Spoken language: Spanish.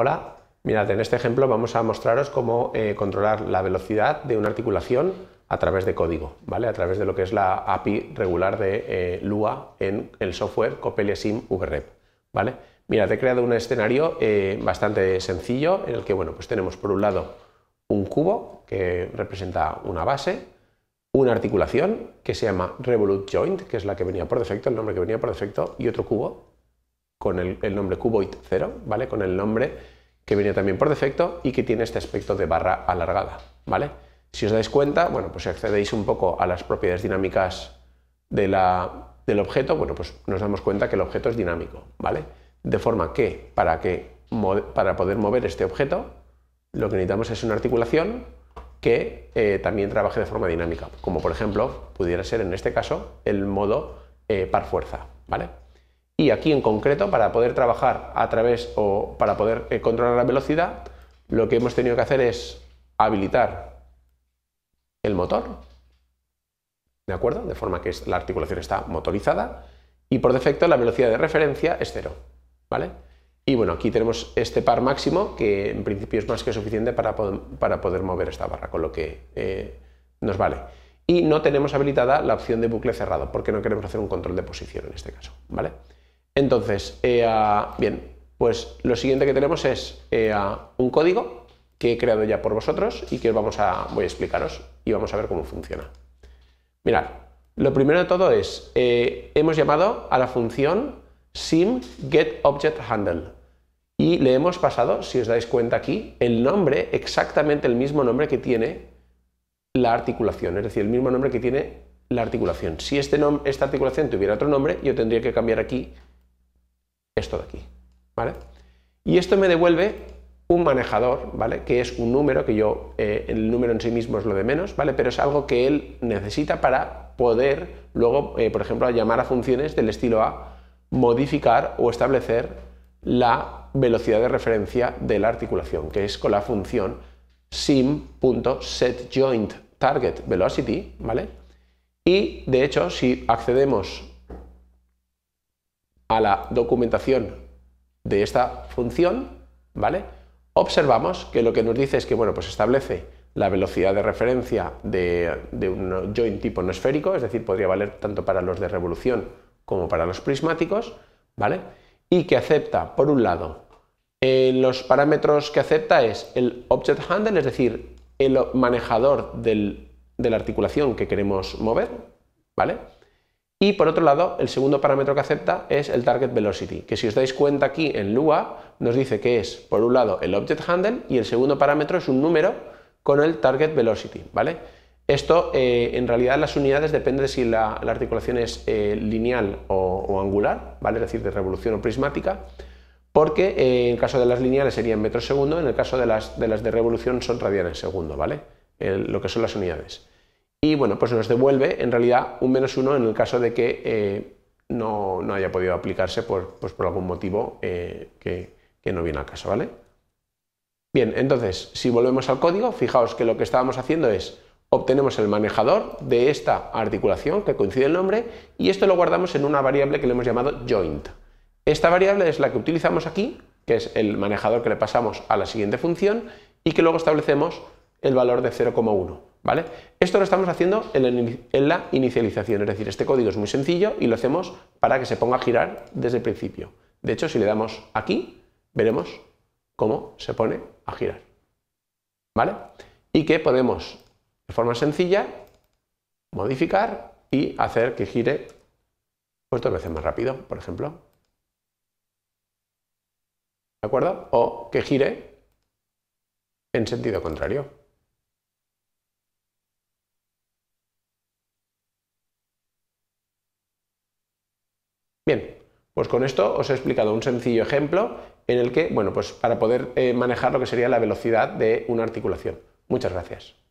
Hola, mirad, en este ejemplo vamos a mostraros cómo eh, controlar la velocidad de una articulación a través de código, ¿vale? A través de lo que es la API regular de eh, Lua en el software Copelia VREP, ¿vale? Mirad, he creado un escenario eh, bastante sencillo en el que, bueno, pues tenemos por un lado un cubo que representa una base, una articulación que se llama Revolute Joint, que es la que venía por defecto, el nombre que venía por defecto, y otro cubo con el, nombre cuboid 0, ¿vale? Con el nombre que viene también por defecto y que tiene este aspecto de barra alargada, ¿vale? Si os dais cuenta, bueno, pues si accedéis un poco a las propiedades dinámicas de del objeto, bueno, pues nos damos cuenta que el objeto es dinámico, ¿vale? De forma que para, que para poder mover este objeto, lo que necesitamos es una articulación que eh, también trabaje de forma dinámica, como por ejemplo pudiera ser en este caso el modo eh, par fuerza, ¿vale? y aquí en concreto para poder trabajar a través o para poder eh, controlar la velocidad, lo que hemos tenido que hacer es habilitar el motor, ¿de acuerdo? De forma que la articulación está motorizada y por defecto la velocidad de referencia es cero, ¿vale? Y bueno, aquí tenemos este par máximo que en principio es más que suficiente para poder, mover esta barra, con lo que eh, nos vale. Y no tenemos habilitada la opción de bucle cerrado porque no queremos hacer un control de posición en este caso, ¿vale? Entonces, e bien, pues lo siguiente que tenemos es e un código que he creado ya por vosotros y que os vamos a, voy a explicaros y vamos a ver cómo funciona. Mirad, lo primero de todo es, eh, hemos llamado a la función sim handle y le hemos pasado, si os dais cuenta aquí, el nombre, exactamente el mismo nombre que tiene la articulación, es decir, el mismo nombre que tiene la articulación. Si este esta articulación tuviera otro nombre, yo tendría que cambiar aquí esto de aquí, ¿vale? Y esto me devuelve un manejador, ¿vale? Que es un número que yo, eh, el número en sí mismo es lo de menos, ¿vale? Pero es algo que él necesita para poder luego, eh, por ejemplo, llamar a funciones del estilo a modificar o establecer la velocidad de referencia de la articulación, que es con la función sim.setJointTargetVelocity, ¿vale? Y de hecho, si accedemos a la documentación de esta función, ¿vale? Observamos que lo que nos dice es que, bueno, pues establece la velocidad de referencia de, un joint tipo no esférico, es decir, podría valer tanto para los de revolución como para los prismáticos, ¿vale? Y que acepta, por un lado, eh, los parámetros que acepta es el object handle, es decir, el manejador de la articulación que queremos mover, ¿vale? Y por otro lado, el segundo parámetro que acepta es el target velocity, que si os dais cuenta aquí en Lua nos dice que es por un lado el object handle y el segundo parámetro es un número con el target velocity, ¿vale? Esto eh, en realidad las unidades depende de si la, articulación es eh, lineal o, angular, ¿vale? Es decir, de revolución o prismática, porque eh, en el caso de las lineales serían metros segundo, en el caso de las de, las de revolución son radianes segundo, ¿vale? lo que son las unidades y bueno, pues nos devuelve en realidad un menos uno en el caso de que eh, no, haya podido aplicarse por, pues por algún motivo eh, que, que, no viene al caso, ¿vale? Bien, entonces, si volvemos al código, fijaos que lo que estábamos haciendo es obtenemos el manejador de esta articulación que coincide el nombre y esto lo guardamos en una variable que le hemos llamado joint. Esta variable es la que utilizamos aquí, que es el manejador que le pasamos a la siguiente función y que luego establecemos el valor de 0,1. ¿vale? Esto lo estamos haciendo en la, inicialización, es decir, este código es muy sencillo y lo hacemos para que se ponga a girar desde el principio. De hecho, si le damos aquí, veremos cómo se pone a girar, ¿vale? Y que podemos, de forma sencilla, modificar y hacer que gire dos veces más rápido, por ejemplo. ¿De acuerdo? O que gire en sentido contrario. Bien, pues con esto os he explicado un sencillo ejemplo en el que, bueno, pues para poder eh, manejar lo que sería la velocidad de una articulación. Muchas gracias.